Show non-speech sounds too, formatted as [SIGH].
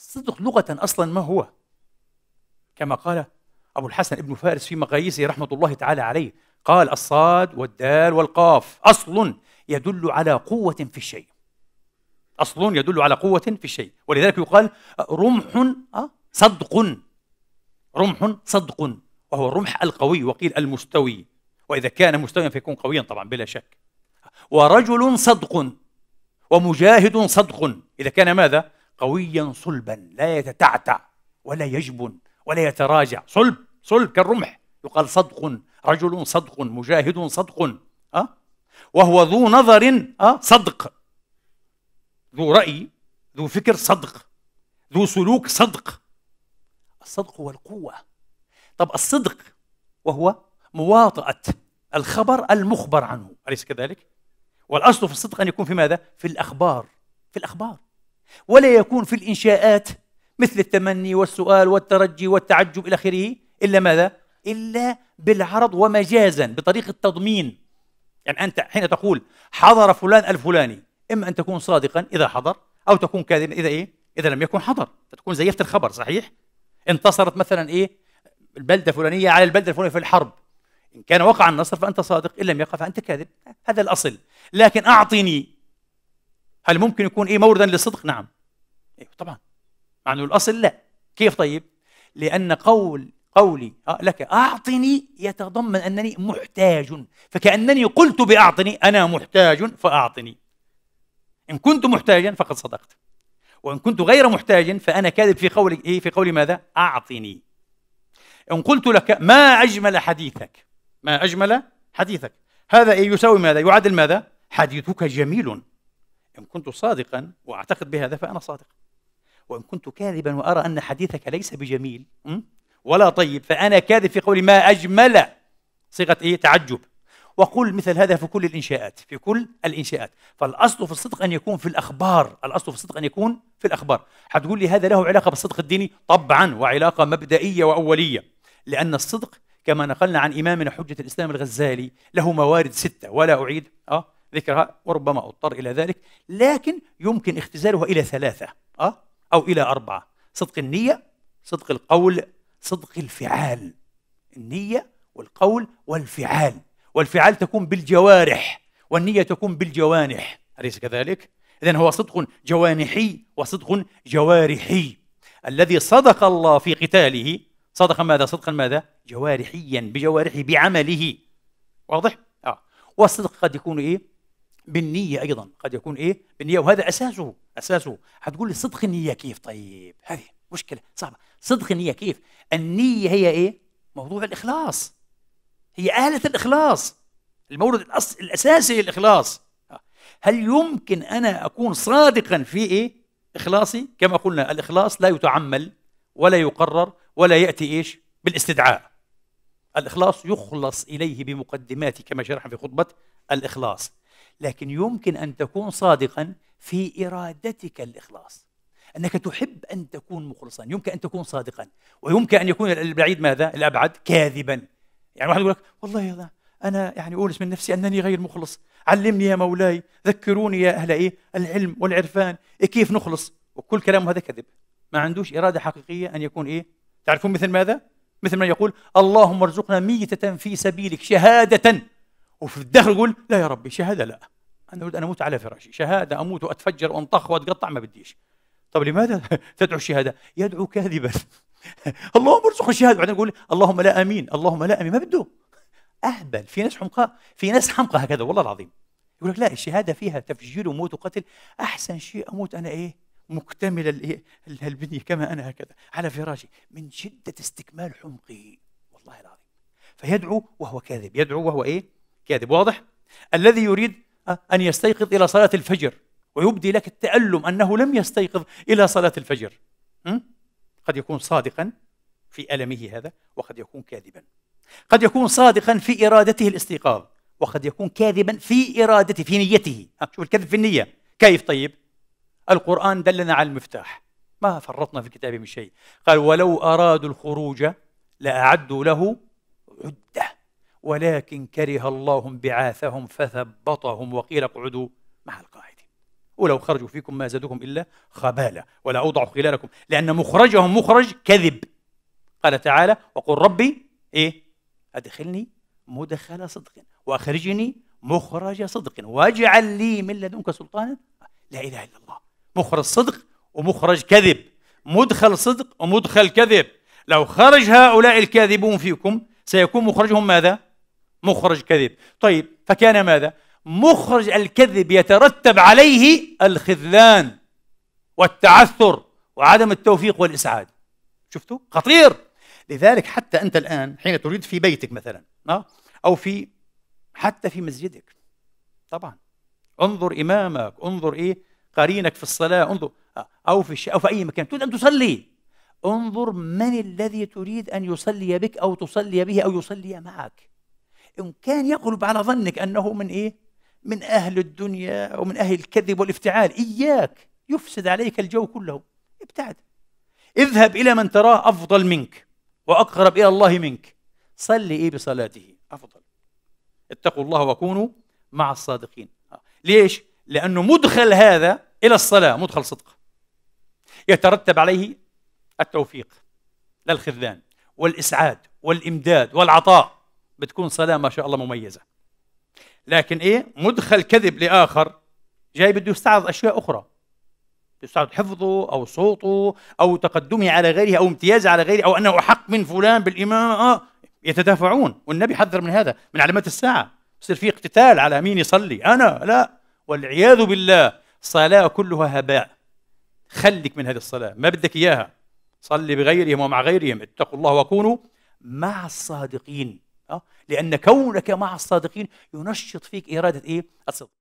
الصدق لغة أصلا ما هو كما قال أبو الحسن ابن فارس في مقاييسه رحمة الله تعالى عليه قال الصاد والدال والقاف أصل يدل على قوة في الشيء أصل يدل على قوة في الشيء ولذلك يقال رمح آه، صدق رمح صدق وهو الرمح القوي وقيل المستوي وإذا كان مستويا فيكون قويا طبعا بلا شك ورجل صدق ومجاهد صدق إذا كان ماذا؟ قويا صلبا لا يتتعتع ولا يجبن ولا يتراجع صلب صلب كالرمح يقال صدق رجل صدق مجاهد صدق أه؟ وهو ذو نظر أه؟ صدق ذو رأي ذو فكر صدق ذو سلوك صدق الصدق هو القوة طب الصدق وهو مواطأة الخبر المخبر عنه أليس كذلك؟ والأصل في الصدق أن يكون في ماذا؟ في الأخبار في الأخبار ولا يكون في الإنشاءات مثل التمني والسؤال والترجي والتعجب إلى آخره إلا ماذا؟ إلا بالعرض ومجازا بطريقة تضمين يعني أنت حين تقول حضر فلان الفلاني إما أن تكون صادقا إذا حضر أو تكون كاذبا إذا إيه؟ إذا لم يكن حضر تكون زيفت الخبر صحيح؟ انتصرت مثلا إيه؟ البلدة الفلانية على البلدة الفلانية في الحرب إن كان وقع النصر فأنت صادق إن لم يقع فأنت كاذب هذا الأصل لكن أعطني هل ممكن يكون ايه موردا للصدق نعم إيه طبعا مع يعني انه الاصل لا كيف طيب لان قول قولي آه، لك اعطني يتضمن انني محتاج فكانني قلت باعطني انا محتاج فاعطني ان كنت محتاجا فقد صدقت وان كنت غير محتاج فانا كاذب في قولي ايه في قولي ماذا اعطني ان قلت لك ما اجمل حديثك ما اجمل حديثك هذا إيه يساوي ماذا يعادل ماذا حديثك جميل إن كنت صادقا وأعتقد بهذا فأنا صادق وإن كنت كاذبا وأرى أن حديثك ليس بجميل ولا طيب فأنا كاذب في قولي ما أجمل صيغة إيه تعجب وقل مثل هذا في كل الإنشاءات في كل الإنشاءات فالأصل في الصدق أن يكون في الأخبار الأصل في الصدق أن يكون في الأخبار حتقول لي هذا له علاقة بالصدق الديني طبعا وعلاقة مبدئية وأولية لأن الصدق كما نقلنا عن إمامنا حجة الإسلام الغزالي له موارد ستة ولا أعيد أه ذكرها وربما أضطر إلى ذلك لكن يمكن اختزالها إلى ثلاثة أه؟ أو إلى أربعة صدق النية صدق القول صدق الفعال النية والقول والفعال والفعال تكون بالجوارح والنية تكون بالجوانح أليس كذلك؟ إذا هو صدق جوانحي وصدق جوارحي الذي صدق الله في قتاله صدق ماذا؟ صدقا ماذا؟ جوارحيا بجوارحه بعمله واضح؟ آه والصدق قد يكون إيه؟ بالنية أيضا قد يكون إيه بالنية وهذا أساسه أساسه هتقول لي صدق النية كيف طيب هذه مشكلة صعبة صدق النية كيف النية هي إيه موضوع الإخلاص هي آلة الإخلاص المورد الأص... الأساسي للإخلاص هل يمكن أنا أكون صادقا في إيه إخلاصي كما قلنا الإخلاص لا يتعمل ولا يقرر ولا يأتي إيش بالاستدعاء الإخلاص يخلص إليه بمقدمات كما شرح في خطبة الإخلاص لكن يمكن ان تكون صادقا في ارادتك الاخلاص انك تحب ان تكون مخلصا يمكن ان تكون صادقا ويمكن ان يكون البعيد ماذا الابعد كاذبا يعني واحد يقول لك والله يا انا يعني أقول من نفسي انني غير مخلص علمني يا مولاي ذكروني يا اهل ايه العلم والعرفان إيه كيف نخلص وكل كلامه هذا كذب ما عندوش اراده حقيقيه ان يكون ايه تعرفون مثل ماذا مثل ما يقول اللهم ارزقنا ميتة في سبيلك شهادة وفي الداخل يقول لا يا ربي شهادة لا أنا أريد أن أموت على فراشي شهادة أموت وأتفجر وأنطخ وأتقطع ما بديش طب لماذا [LAUGHS] تدعو الشهادة؟ يدعو كاذبا [LAUGHS] اللهم ارزقه الشهادة بعدين يقول اللهم لا أمين اللهم لا أمين ما بده أهبل في ناس حمقاء في ناس حمقى هكذا والله العظيم يقول لك لا الشهادة فيها تفجير وموت وقتل أحسن شيء أموت أنا إيه مكتمل إيه؟ البنية كما أنا هكذا على فراشي من شدة استكمال حمقه والله العظيم فيدعو وهو كاذب يدعو وهو إيه كاذب واضح الذي يريد أن يستيقظ إلى صلاة الفجر ويبدي لك التألم أنه لم يستيقظ إلى صلاة الفجر قد يكون صادقا في ألمه هذا وقد يكون كاذبا قد يكون صادقا في إرادته الاستيقاظ وقد يكون كاذبا في إرادته في نيته شوف الكذب في النية كيف طيب القرآن دلنا على المفتاح ما فرطنا في الكتاب من شيء قال ولو أرادوا الخروج لأعدوا له عدة ولكن كره الله انبعاثهم فثبطهم وقيل اقعدوا مع القاعدين ولو خرجوا فيكم ما زادوكم إلا خبالا ولا اوضع خلالكم لأن مخرجهم مخرج كذب قال تعالى وقل ربي إيه أدخلني مدخل صدق وأخرجني مخرج صدق واجعل لي من لدنك سلطانا لا إله إلا الله مخرج صدق ومخرج كذب مدخل صدق ومدخل كذب لو خرج هؤلاء الكاذبون فيكم سيكون مخرجهم ماذا؟ مخرج كذب طيب فكان ماذا مخرج الكذب يترتب عليه الخذلان والتعثر وعدم التوفيق والاسعاد شفتوا خطير لذلك حتى انت الان حين تريد في بيتك مثلا آه، او في حتى في مسجدك طبعا انظر امامك انظر ايه قرينك في الصلاه انظر آه، او في او في اي مكان تريد ان تصلي انظر من الذي تريد ان يصلي بك او تصلي به او يصلي معك إن كان يغلب على ظنك أنه من إيه؟ من أهل الدنيا أو من أهل الكذب والافتعال إياك يفسد عليك الجو كله ابتعد اذهب إلى من تراه أفضل منك وأقرب إلى الله منك صلي إيه بصلاته أفضل اتقوا الله وكونوا مع الصادقين ليش؟ لأنه مدخل هذا إلى الصلاة مدخل صدق يترتب عليه التوفيق للخذلان والإسعاد والإمداد والعطاء بتكون صلاة ما شاء الله مميزة لكن إيه مدخل كذب لآخر جاي بده يستعرض أشياء أخرى يستعرض حفظه أو صوته أو تقدمه على غيره أو امتيازه على غيره أو أنه أحق من فلان بالإمام آه يتدافعون والنبي حذر من هذا من علامات الساعة بصير في اقتتال على مين يصلي أنا لا والعياذ بالله صلاة كلها هباء خليك من هذه الصلاة ما بدك إياها صلي بغيرهم ومع غيرهم اتقوا الله وكونوا مع الصادقين أه؟ لأن كونك مع الصادقين ينشط فيك إرادة إيه؟ الصدق